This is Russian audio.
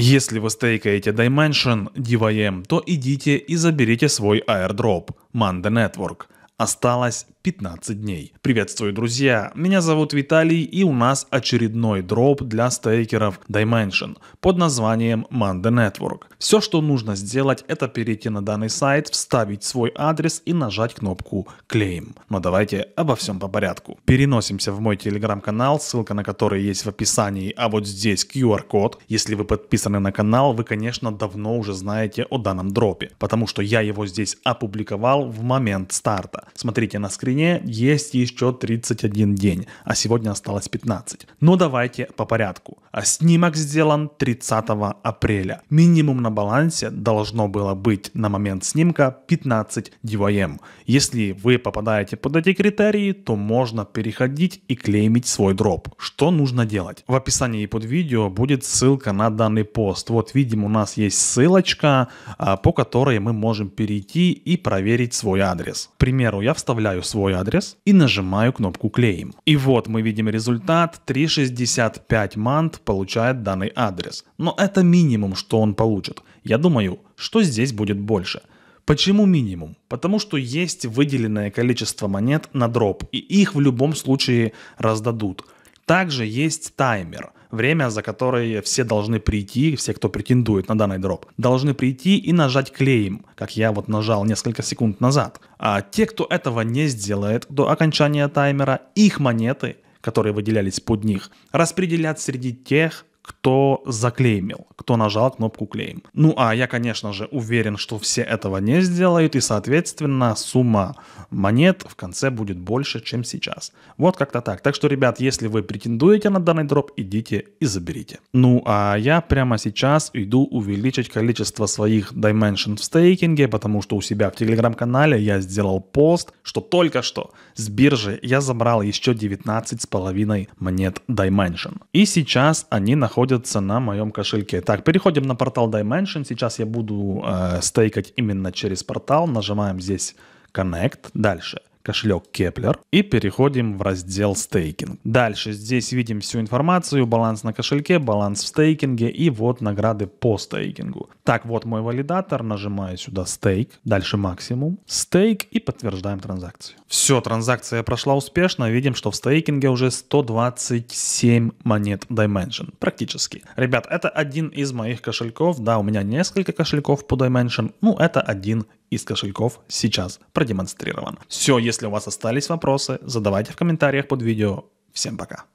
Если вы стейкаете Dimension DVM, то идите и заберите свой airdrop Manda Network. Осталось 15 дней. Приветствую, друзья! Меня зовут Виталий и у нас очередной дроп для стейкеров Dimension под названием Manda Network. Все, что нужно сделать, это перейти на данный сайт, вставить свой адрес и нажать кнопку Claim. Но давайте обо всем по порядку. Переносимся в мой телеграм-канал, ссылка на который есть в описании, а вот здесь QR-код. Если вы подписаны на канал, вы, конечно, давно уже знаете о данном дропе, потому что я его здесь опубликовал в момент старта. Смотрите на скрине воскресенье есть еще 31 день, а сегодня осталось 15. Но давайте по порядку. А снимок сделан 30 апреля. Минимум на балансе должно было быть на момент снимка 15 DYM. Если вы попадаете под эти критерии, то можно переходить и клеймить свой дроп. Что нужно делать? В описании под видео будет ссылка на данный пост. Вот видим у нас есть ссылочка, а, по которой мы можем перейти и проверить свой адрес. К примеру, я вставляю свой свой адрес и нажимаю кнопку «Клеим». И вот мы видим результат. 365 мант получает данный адрес. Но это минимум, что он получит. Я думаю, что здесь будет больше. Почему минимум? Потому что есть выделенное количество монет на дроп, и их в любом случае раздадут – также есть таймер, время, за которое все должны прийти, все, кто претендует на данный дроп, должны прийти и нажать клейм как я вот нажал несколько секунд назад. А те, кто этого не сделает до окончания таймера, их монеты, которые выделялись под них, распределят среди тех, кто заклеймил, кто нажал кнопку «Клейм». Ну а я, конечно же, уверен, что все этого не сделают, и, соответственно, сумма монет в конце будет больше, чем сейчас. Вот как-то так. Так что, ребят, если вы претендуете на данный дроп, идите и заберите. Ну а я прямо сейчас иду увеличить количество своих Dimension в стейкинге, потому что у себя в телеграм-канале я сделал пост, что только что с биржи я забрал еще 19,5 монет Dimension. И сейчас они находятся ложится на моем кошельке. Так, переходим на портал Dimension. Сейчас я буду э, стейкать именно через портал. Нажимаем здесь Connect. Дальше кошелек Kepler и переходим в раздел стейкинг. Дальше здесь видим всю информацию, баланс на кошельке, баланс в стейкинге и вот награды по стейкингу. Так, вот мой валидатор, нажимаю сюда стейк, дальше максимум, стейк и подтверждаем транзакцию. Все, транзакция прошла успешно, видим, что в стейкинге уже 127 монет Dimension, практически. Ребят, это один из моих кошельков, да, у меня несколько кошельков по Dimension, ну это один из кошельков сейчас продемонстрирован. Все, если у вас остались вопросы, задавайте в комментариях под видео. Всем пока.